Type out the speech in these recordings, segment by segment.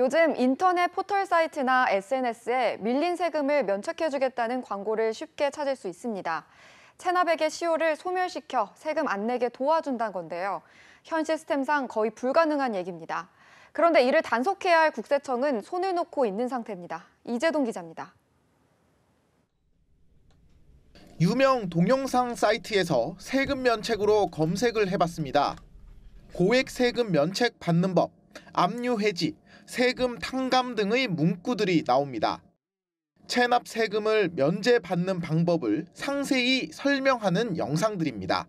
요즘 인터넷 포털 사이트나 SNS에 밀린 세금을 면책해주겠다는 광고를 쉽게 찾을 수 있습니다. 체납액의 시효를 소멸시켜 세금 안 내게 도와준다는 건데요. 현 시스템상 거의 불가능한 얘기입니다. 그런데 이를 단속해야 할 국세청은 손을 놓고 있는 상태입니다. 이재동 기자입니다. 유명 동영상 사이트에서 세금 면책으로 검색을 해봤습니다. 고액 세금 면책 받는 법, 압류 해지, 세금 탕감 등의 문구들이 나옵니다. 체납 세금을 면제받는 방법을 상세히 설명하는 영상들입니다.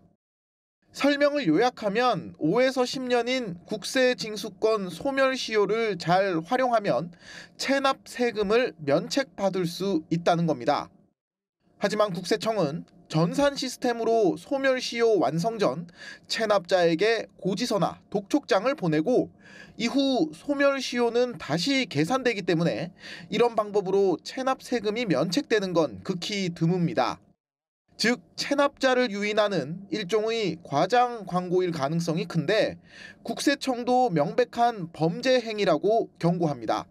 설명을 요약하면 5에서 10년인 국세 징수권 소멸 시효를 잘 활용하면 체납 세금을 면책받을 수 있다는 겁니다. 하지만 국세청은 전산 시스템으로 소멸시효 완성 전 체납자에게 고지서나 독촉장을 보내고 이후 소멸시효는 다시 계산되기 때문에 이런 방법으로 체납세금이 면책되는 건 극히 드뭅니다. 즉 체납자를 유인하는 일종의 과장 광고일 가능성이 큰데 국세청도 명백한 범죄 행위라고 경고합니다.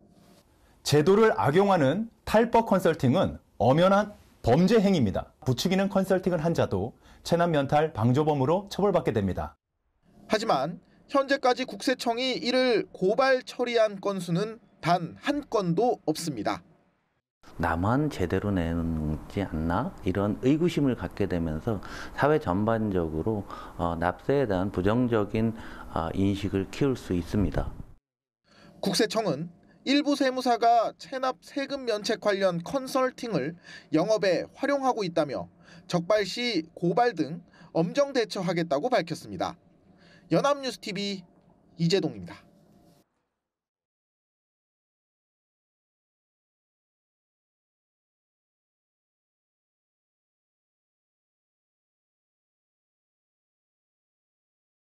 제도를 악용하는 탈법 컨설팅은 엄연한 범죄 행위입니다. 부추기는 컨설팅을 한 자도 체납 면탈 방조범으로 처벌받게 됩니다. 하지만 현재까지 국세청이 이를 고발 처리한 건수는 단 한 건도 없습니다. 나만 제대로 내는지 않나 이런 의구심을 갖게 되면서 사회 전반적으로 어, 납세에 대한 부정적인 어, 인식을 키울 수 있습니다. 국세청은 일부 세무사가 체납 세금 면책 관련 컨설팅을 영업에 활용하고 있다며 적발 시 고발 등 엄정 대처하겠다고 밝혔습니다. 연합뉴스TV 이재동입니다.